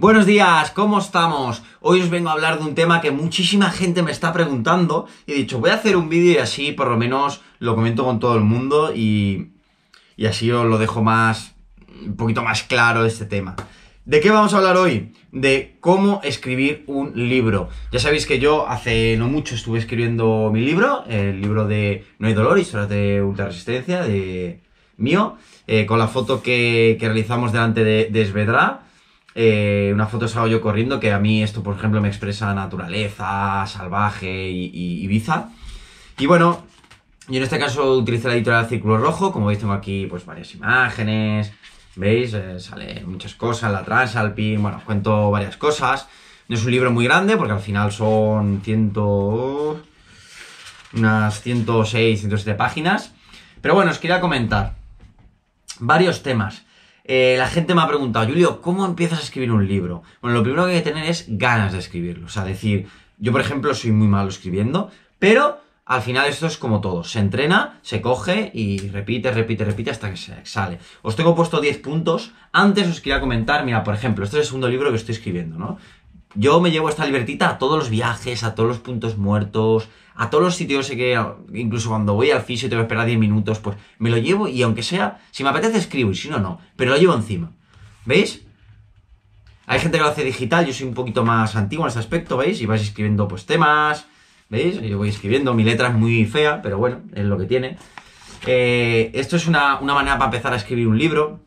Buenos días, ¿cómo estamos? Hoy os vengo a hablar de un tema que muchísima gente me está preguntando y he dicho, voy a hacer un vídeo y así por lo menos lo comento con todo el mundo y, y así os lo dejo más, un poquito más claro este tema. ¿De qué vamos a hablar hoy? De cómo escribir un libro. Ya sabéis que yo hace no mucho estuve escribiendo mi libro, el libro de No hay dolor, historias de ultraresistencia, de mío, eh, con la foto que, realizamos delante de, de Esvedra. Eh, una foto salgo yo corriendo, que a mí esto, por ejemplo, me expresa naturaleza, salvaje y, y, y Y bueno, yo en este caso utilicé la editorial Círculo Rojo, como veis tengo aquí pues varias imágenes, ¿veis? Eh, sale salen muchas cosas, la Transalpin, bueno, os cuento varias cosas. No es un libro muy grande, porque al final son ciento... unas 106, 107 páginas. Pero bueno, os quería comentar varios temas. Eh, la gente me ha preguntado, Julio, ¿cómo empiezas a escribir un libro? Bueno, lo primero que hay que tener es ganas de escribirlo. O sea, decir, yo por ejemplo soy muy malo escribiendo, pero al final esto es como todo. Se entrena, se coge y repite, repite, repite hasta que se sale. Os tengo puesto 10 puntos. Antes os quería comentar, mira, por ejemplo, este es el segundo libro que estoy escribiendo, ¿no? Yo me llevo esta libertita a todos los viajes, a todos los puntos muertos, a todos los sitios sé que incluso cuando voy al fisio y tengo que esperar 10 minutos, pues me lo llevo y aunque sea, si me apetece escribo y si no, no, pero lo llevo encima. ¿Veis? Hay gente que lo hace digital, yo soy un poquito más antiguo en este aspecto, ¿veis? Y vais escribiendo pues temas, ¿veis? Yo voy escribiendo, mi letra es muy fea, pero bueno, es lo que tiene. Eh, esto es una, una manera para empezar a escribir un libro.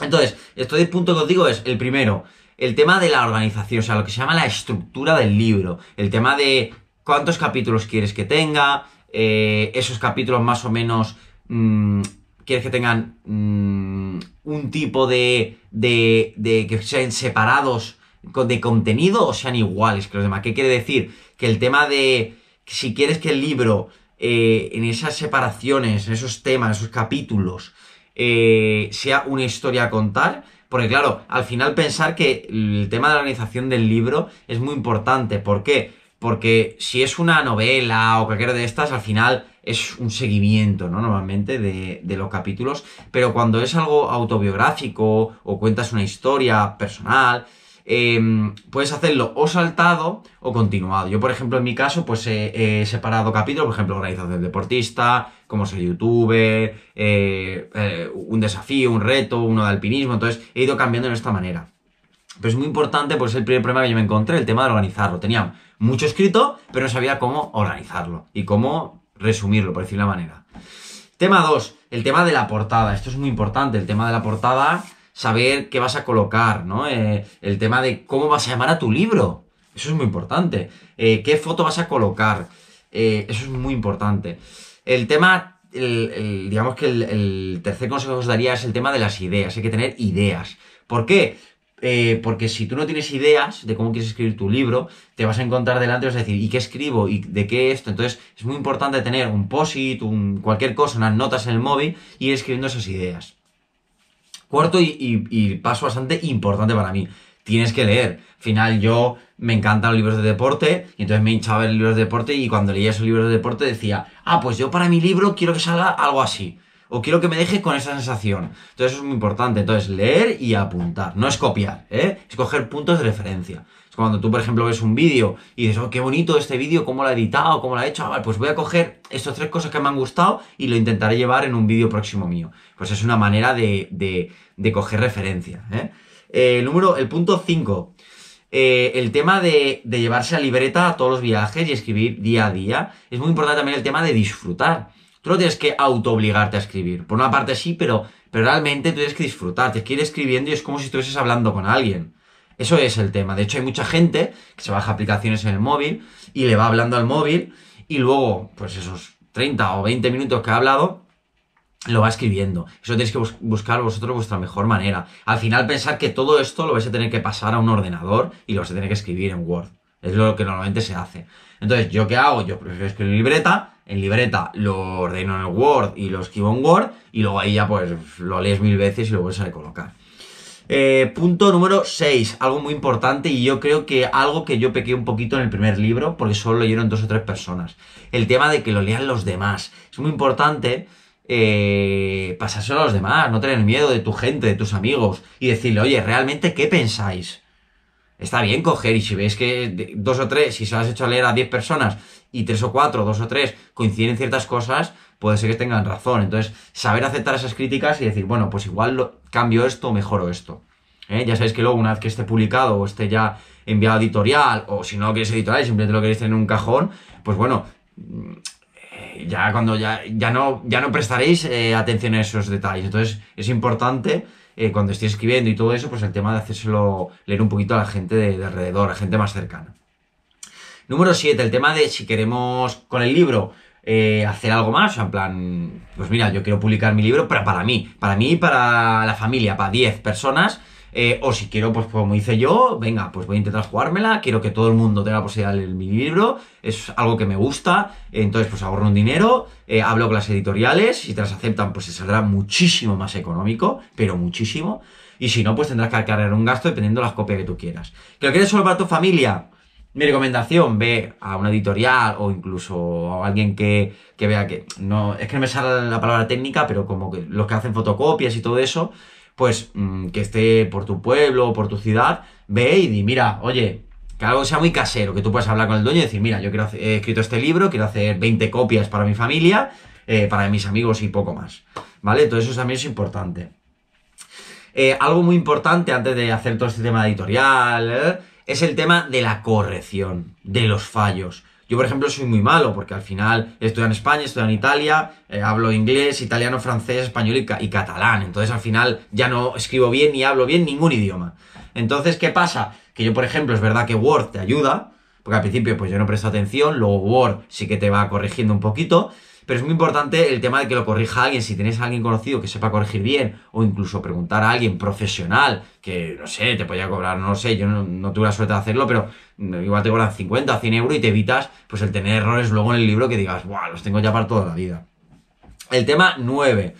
Entonces, estos 10 puntos que os digo es, el primero, el tema de la organización, o sea, lo que se llama la estructura del libro, el tema de cuántos capítulos quieres que tenga, eh, esos capítulos más o menos mm, quieres que tengan mm, un tipo de, de, de, que sean separados de contenido o sean iguales que los demás. ¿Qué quiere decir? Que el tema de si quieres que el libro eh, en esas separaciones, en esos temas, en esos capítulos, eh, sea una historia a contar, porque claro, al final pensar que el tema de la organización del libro es muy importante. ¿Por qué? Porque si es una novela o cualquiera de estas, al final es un seguimiento, ¿no? Normalmente de, de los capítulos. Pero cuando es algo autobiográfico o cuentas una historia personal, Em, puedes hacerlo o saltado o continuado. Yo, por ejemplo, en mi caso, pues he, separado capítulos, por ejemplo, organización del deportista, cómo ser youtuber, eh, eh, un desafío, un reto, uno de alpinismo, entonces he ido cambiando de esta manera. Pero es muy importante pues es el primer problema que yo me encontré, el tema de organizarlo. Tenía mucho escrito, pero no sabía cómo organizarlo y cómo resumirlo, por decir la manera. Tema 2, el tema de la portada. Esto es muy importante, el tema de la portada saber qué vas a colocar, ¿no? Eh, el tema de cómo vas a llamar a tu libro. Eso es muy importante. Eh, ¿Qué foto vas a colocar? Eh, eso es muy importante. El tema, digamos que el, tercer consejo que os daría es el tema de las ideas. Hay que tener ideas. ¿Por qué? porque si tú no tienes ideas de cómo quieres escribir tu libro, te vas a encontrar delante y vas a decir, ¿y qué escribo? ¿Y de qué esto? Entonces es muy importante tener un post-it, un, cualquier cosa, unas notas en el móvil y ir escribiendo esas ideas. Cuarto y, paso bastante importante para mí tienes que leer. Al final yo me encantan los libros de deporte y entonces me hinchaba el libros de deporte y cuando leía esos libros de deporte decía, ah, pues yo para mi libro quiero que salga algo así o quiero que me deje con esa sensación. Entonces eso es muy importante. Entonces leer y apuntar, no es copiar, ¿eh? es coger puntos de referencia. Es cuando tú, por ejemplo, ves un vídeo y dices, oh, qué bonito este vídeo, cómo lo ha editado, cómo lo ha hecho. Ah, vale, pues voy a coger estas tres cosas que me han gustado y lo intentaré llevar en un vídeo próximo mío. Pues es una manera de, coger referencia. el ¿eh? Eh, número, el punto 5. Eh, el tema de, llevarse a libreta a todos los viajes y escribir día a día. Es muy importante también el tema de disfrutar. Tú no tienes que auto-obligarte a escribir. Por una parte sí, pero, pero realmente tú tienes que disfrutar, tienes que ir escribiendo y es como si estuvieses hablando con alguien. Eso es el tema. De hecho, hay mucha gente que se baja aplicaciones en el móvil y le va hablando al móvil y luego, pues esos 30 o 20 minutos que ha hablado, lo va escribiendo. Eso tienes que buscar vosotros vuestra mejor manera. Al final pensar que todo esto lo vais a tener que pasar a un ordenador y lo vais a tener que escribir en Word. Es lo que normalmente se hace. Entonces, ¿yo qué hago? Yo prefiero escribir libreta, en libreta, lo ordeno en el Word y lo escribo en Word y luego ahí ya pues lo lees mil veces y lo vuelves a colocar. Eh, punto número 6, algo muy importante y yo creo que algo que yo pequé un poquito en el primer libro porque solo lo leyeron dos o tres personas. El tema de que lo lean los demás. Es muy importante eh, pasárselo a los demás, no tener miedo de tu gente, de tus amigos y decirle, oye, ¿realmente qué pensáis? Está bien coger y si veis que dos o tres, si se las has hecho leer a 10 personas y tres o cuatro, dos o tres coinciden en ciertas cosas, puede ser que tengan razón. Entonces, saber aceptar esas críticas y decir, bueno, pues igual cambio esto, mejoro esto. ¿eh? Ya sabéis que luego, una vez que esté publicado o esté ya enviado a editorial, o si no lo queréis editorial y simplemente lo queréis tener en un cajón, pues bueno, mm, ya cuando ya, ya no, ya no prestaréis eh, atención a esos detalles. Entonces, es importante eh, cuando estoy escribiendo y todo eso, pues el tema de hacérselo leer un poquito a la gente de, alrededor, a gente más cercana. Número 7, el tema de si queremos con el libro eh, hacer algo más, o sea, en plan, pues mira, yo quiero publicar mi libro, pero para mí, para mí y para la familia, para 10 personas, eh, o si quiero, pues como hice yo, venga, pues voy a intentar jugármela, quiero que todo el mundo tenga la posibilidad de leer mi libro, es algo que me gusta, entonces pues ahorro un dinero, eh, hablo con las editoriales, si te las aceptan pues se saldrá muchísimo más económico, pero muchísimo, y si no pues tendrás que cargar un gasto dependiendo de las copias que tú quieras. ¿Que lo quieres solo para tu familia? Mi recomendación, ve a una editorial o incluso a alguien que, que vea que... no Es que no me sale la palabra técnica, pero como que los que hacen fotocopias y todo eso, pues mm, que esté por tu pueblo o por tu ciudad, ve y di, mira, oye, que algo sea muy casero, que tú puedas hablar con el dueño y decir, mira, yo quiero he escrito este libro, quiero hacer 20 copias para mi familia, eh, para mis amigos y poco más. ¿Vale? Todo eso también es importante. Eh, algo muy importante antes de hacer todo este tema editorial eh, es el tema de la corrección, de los fallos. Yo, por ejemplo, soy muy malo porque al final estoy en España, estoy en Italia, eh, hablo inglés, italiano, francés, español y, y, catalán. Entonces, al final ya no escribo bien ni hablo bien ningún idioma. Entonces, ¿qué pasa? Que yo, por ejemplo, es verdad que Word te ayuda, porque al principio pues yo no presto atención, luego Word sí que te va corrigiendo un poquito, pero es muy importante el tema de que lo corrija alguien, si tienes a alguien conocido que sepa corregir bien, o incluso preguntar a alguien profesional, que no sé, te podía cobrar, no sé, yo no, tuve la suerte de hacerlo, pero mm, igual te cobran 50 100 euros y te evitas pues el tener errores luego en el libro que digas, ¡buah, los tengo ya para toda la vida. El tema 9.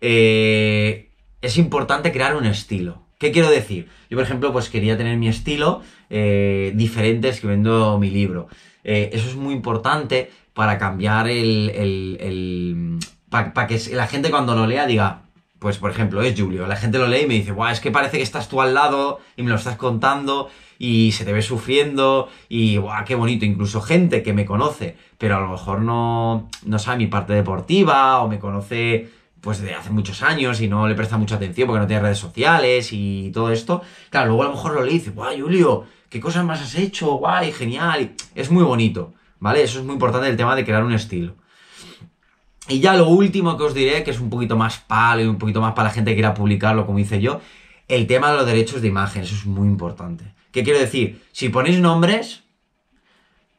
Eh, es importante crear un estilo. ¿Qué quiero decir? Yo, por ejemplo, pues quería tener mi estilo eh, diferente escribiendo mi libro. Eh, eso es muy importante para cambiar el... el, el para que la gente cuando lo lea diga, pues por ejemplo, es Julio. La gente lo lee y me dice, guau, es que parece que estás tú al lado y me lo estás contando y se te ve sufriendo y guau, qué bonito. Incluso gente que me conoce, pero a lo mejor no, no sabe mi parte deportiva o me conoce pues de hace muchos años y no le presta mucha atención porque no tiene redes sociales y todo esto, claro, luego a lo mejor lo le dice, guay, Julio, qué cosas más has hecho, guay, genial, es muy bonito, ¿vale? Eso es muy importante el tema de crear un estilo. Y ya lo último que os diré, que es un poquito más palo y un poquito más para la gente que quiera publicarlo, como hice yo, el tema de los derechos de imagen, eso es muy importante. ¿Qué quiero decir? Si ponéis nombres,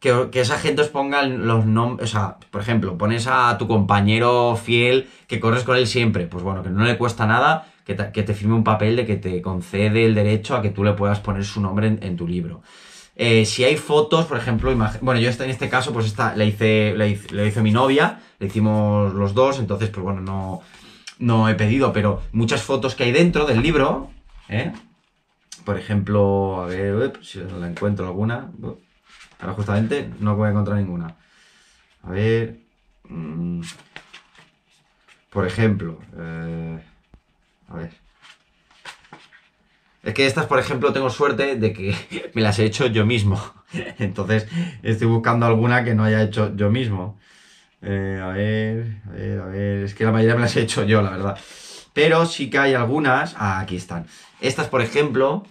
que, esa gente os ponga los nombres, o sea, por ejemplo, pones a tu compañero fiel que corres con él siempre, pues bueno, que no le cuesta nada que te, firme un papel de que te concede el derecho a que tú le puedas poner su nombre en, tu libro. Eh, si hay fotos, por ejemplo, bueno, yo este, en este caso, pues esta la hice, mi novia, la hicimos los dos, entonces, pues bueno, no, no he pedido, pero muchas fotos que hay dentro del libro, ¿eh? Por ejemplo, a ver, si la encuentro alguna ahora justamente no voy a encontrar ninguna. A ver. Mm, por ejemplo. Eh, a ver. Es que estas, por ejemplo, tengo suerte de que me las he hecho yo mismo. Entonces, estoy buscando alguna que no haya hecho yo mismo. Eh, a ver, a ver, a ver. Es que la mayoría me las he hecho yo, la verdad. Pero sí que hay algunas. Ah, aquí están. Estas, por ejemplo,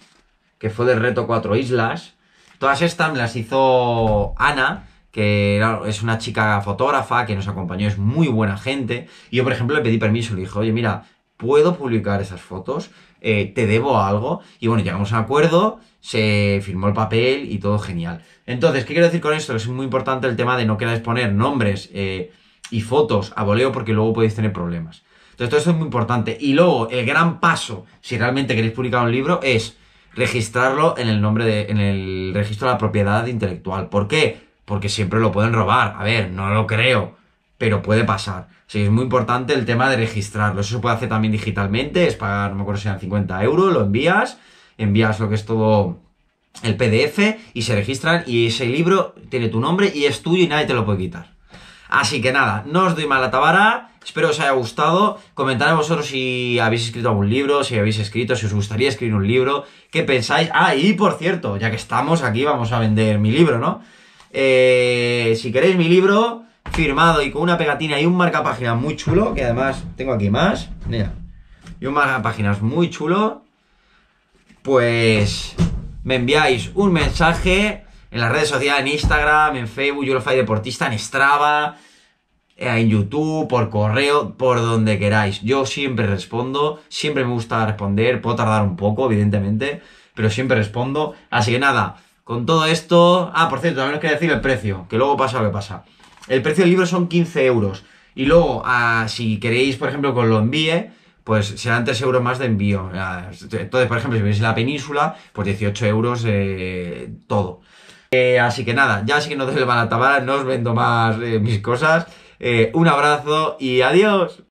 que fue del reto Cuatro Islas. Todas estas las hizo Ana, que es una chica fotógrafa que nos acompañó, es muy buena gente. Y yo, por ejemplo, le pedí permiso, le dije, oye, mira, ¿puedo publicar esas fotos? Eh, ¿Te debo algo? Y bueno, llegamos a un acuerdo, se firmó el papel y todo genial. Entonces, ¿qué quiero decir con esto? Es muy importante el tema de no queráis poner nombres eh, y fotos a voleo porque luego podéis tener problemas. Entonces, todo esto es muy importante. Y luego, el gran paso, si realmente queréis publicar un libro, es registrarlo en el nombre de, en el registro de la propiedad intelectual. ¿Por qué? Porque siempre lo pueden robar. A ver, no lo creo, pero puede pasar. Sí, es muy importante el tema de registrarlo. Eso se puede hacer también digitalmente, es pagar, no me acuerdo si eran 50 euros, lo envías, envías lo que es todo el PDF y se registran y ese libro tiene tu nombre y es tuyo y nadie te lo puede quitar. Así que nada, no os doy mala tabara. Espero os haya gustado. Comentad vosotros si habéis escrito algún libro, si habéis escrito, si os gustaría escribir un libro, qué pensáis. Ah, y por cierto, ya que estamos aquí, vamos a vender mi libro, ¿no? Eh, si queréis mi libro firmado y con una pegatina y un marca página muy chulo, que además tengo aquí más, mira, y un marcapáginas muy chulo, pues me enviáis un mensaje en las redes sociales, en Instagram, en Facebook, lo Eurofly Deportista, en Strava, eh, en YouTube, por correo, por donde queráis. Yo siempre respondo, siempre me gusta responder, puedo tardar un poco, evidentemente, pero siempre respondo. Así que nada, con todo esto... Ah, por cierto, también os quería decir el precio, que luego pasa lo que pasa. El precio del libro son 15 euros. Y luego, ah, si queréis, por ejemplo, que os lo envíe, pues serán 3 euros más de envío. Ah, entonces, por ejemplo, si venís en la península, pues 18 euros eh, todo. Eh, así que nada, ya así que no doy la tabar, no os vendo más eh, mis cosas. Eh, un abrazo y adiós.